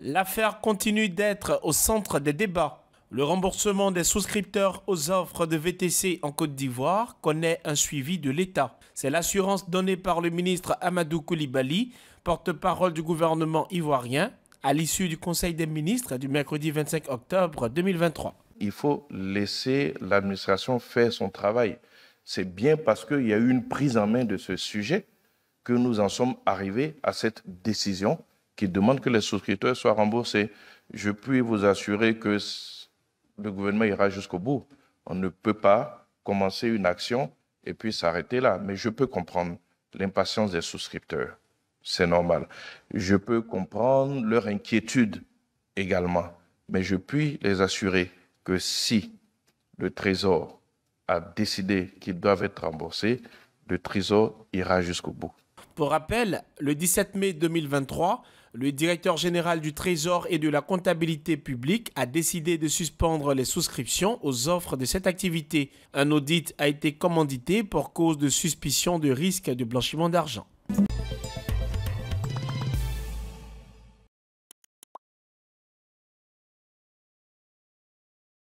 L'affaire continue d'être au centre des débats. Le remboursement des souscripteurs aux offres de VTC en Côte d'Ivoire connaît un suivi de l'État. C'est l'assurance donnée par le ministre Amadou Koulibaly, porte-parole du gouvernement ivoirien, à l'issue du Conseil des ministres du mercredi 25 octobre 2023. Il faut laisser l'administration faire son travail. C'est bien parce qu'il y a eu une prise en main de ce sujet que nous en sommes arrivés à cette décision qui demande que les souscripteurs soient remboursés, je puis vous assurer que le gouvernement ira jusqu'au bout. On ne peut pas commencer une action et puis s'arrêter là. Mais je peux comprendre l'impatience des souscripteurs. C'est normal. Je peux comprendre leur inquiétude également. Mais je puis les assurer que si le Trésor a décidé qu'ils doivent être remboursés, le Trésor ira jusqu'au bout. Pour rappel, le 17 mai 2023, le directeur général du Trésor et de la comptabilité publique a décidé de suspendre les souscriptions aux offres de cette activité. Un audit a été commandité pour cause de suspicion de risque de blanchiment d'argent.